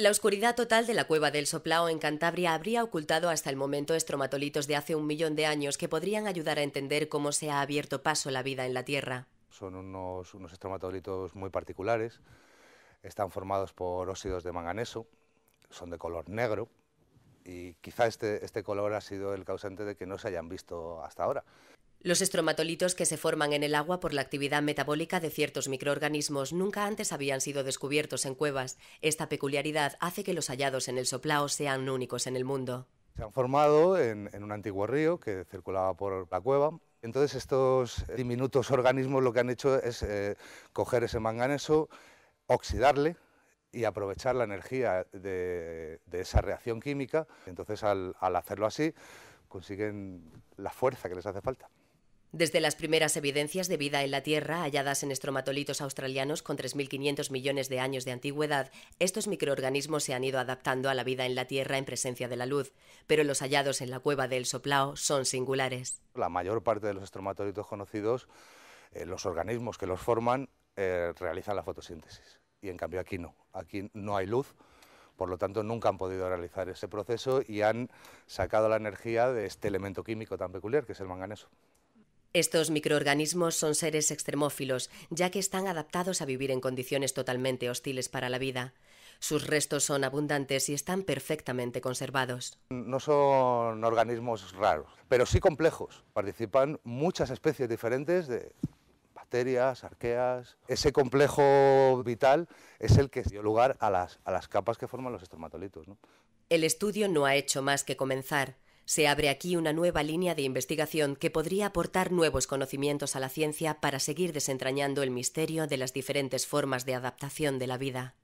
La oscuridad total de la cueva del Soplao en Cantabria habría ocultado hasta el momento estromatolitos de hace un millón de años que podrían ayudar a entender cómo se ha abierto paso la vida en la Tierra. Son unos, estromatolitos muy particulares, están formados por óxidos de manganeso, son de color negro y quizá este, este color ha sido el causante de que no se hayan visto hasta ahora. Los estromatolitos que se forman en el agua por la actividad metabólica de ciertos microorganismos nunca antes habían sido descubiertos en cuevas. Esta peculiaridad hace que los hallados en el soplao sean únicos en el mundo. Se han formado en, un antiguo río que circulaba por la cueva. Entonces estos diminutos organismos lo que han hecho es eh, coger ese manganeso, oxidarle, y aprovechar la energía de, esa reacción química. Entonces, al, hacerlo así, consiguen la fuerza que les hace falta. Desde las primeras evidencias de vida en la Tierra halladas en estromatolitos australianos con 3.500 millones de años de antigüedad, estos microorganismos se han ido adaptando a la vida en la Tierra en presencia de la luz, pero los hallados en la cueva del Soplao son singulares. La mayor parte de los estromatolitos conocidos, eh, los organismos que los forman, eh, realizan la fotosíntesis y en cambio aquí no, aquí no hay luz, por lo tanto nunca han podido realizar ese proceso y han sacado la energía de este elemento químico tan peculiar que es el manganeso. Estos microorganismos son seres extremófilos, ya que están adaptados a vivir en condiciones totalmente hostiles para la vida. Sus restos son abundantes y están perfectamente conservados. No son organismos raros, pero sí complejos. Participan muchas especies diferentes de bacterias, arqueas. Ese complejo vital es el que dio lugar a las, capas que forman los estromatolitos. El estudio no ha hecho más que comenzar. Se abre aquí una nueva línea de investigación que podría aportar nuevos conocimientos a la ciencia para seguir desentrañando el misterio de las diferentes formas de adaptación de la vida.